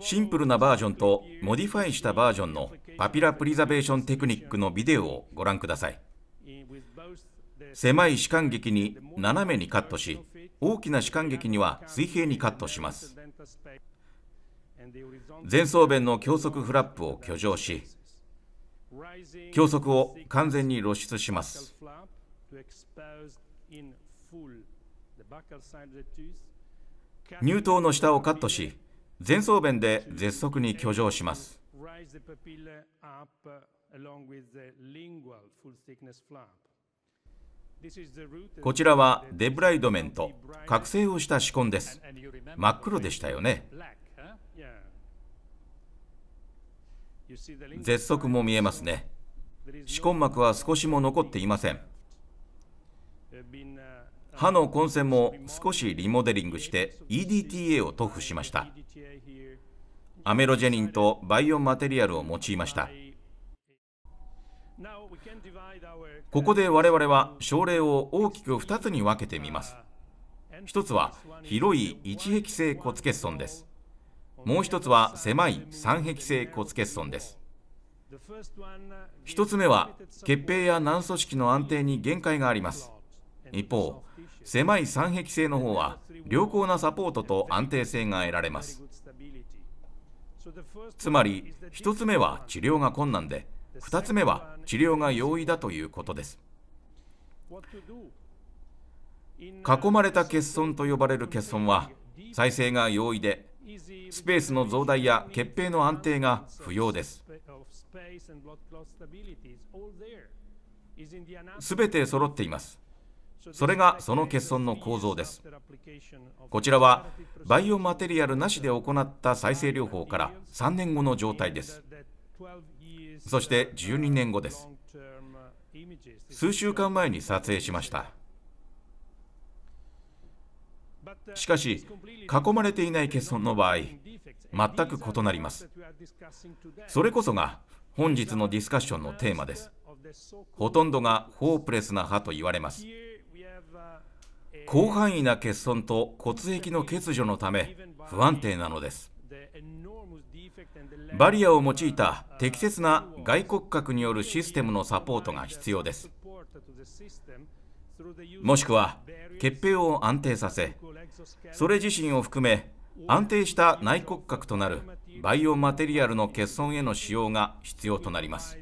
シンプルなバージョンとモディファイしたバージョンのパピラプリザベーションテクニックのビデオをご覧ください狭い歯間劇に斜めにカットし大きな歯間劇には水平にカットします前奏弁の強速フラップを挙上し強速を完全に露出します乳頭の下をカットし前奏弁で絶足に居上します。こちらはデブライドメント、覚醒をした歯根です。真っ黒でしたよね。絶足も見えますね。歯根膜は少しも残っていません。歯の混線も少しリモデリングして EDTA を塗布しましたアメロジェニンとバイオマテリアルを用いましたここで我々は症例を大きく2つに分けてみます1つは広い1壁性骨欠損ですもう1つは狭い3壁性骨欠損です1つ目は血平や軟組織の安定に限界があります一方狭い三壁性の方は良好なサポートと安定性が得られますつまり一つ目は治療が困難で二つ目は治療が容易だということです囲まれた欠損と呼ばれる欠損は再生が容易でスペースの増大や血平の安定が不要ですすべて揃っていますそれがその欠損の構造ですこちらはバイオマテリアルなしで行った再生療法から3年後の状態ですそして12年後です数週間前に撮影しましたしかし囲まれていない欠損の場合全く異なりますそれこそが本日のディスカッションのテーマですほとんどがホープレスな派と言われます広範囲な欠損と骨液の欠如のため不安定なのですバリアを用いた適切な外骨格によるシステムのサポートが必要ですもしくは血平を安定させそれ自身を含め安定した内骨格となるバイオマテリアルの欠損への使用が必要となります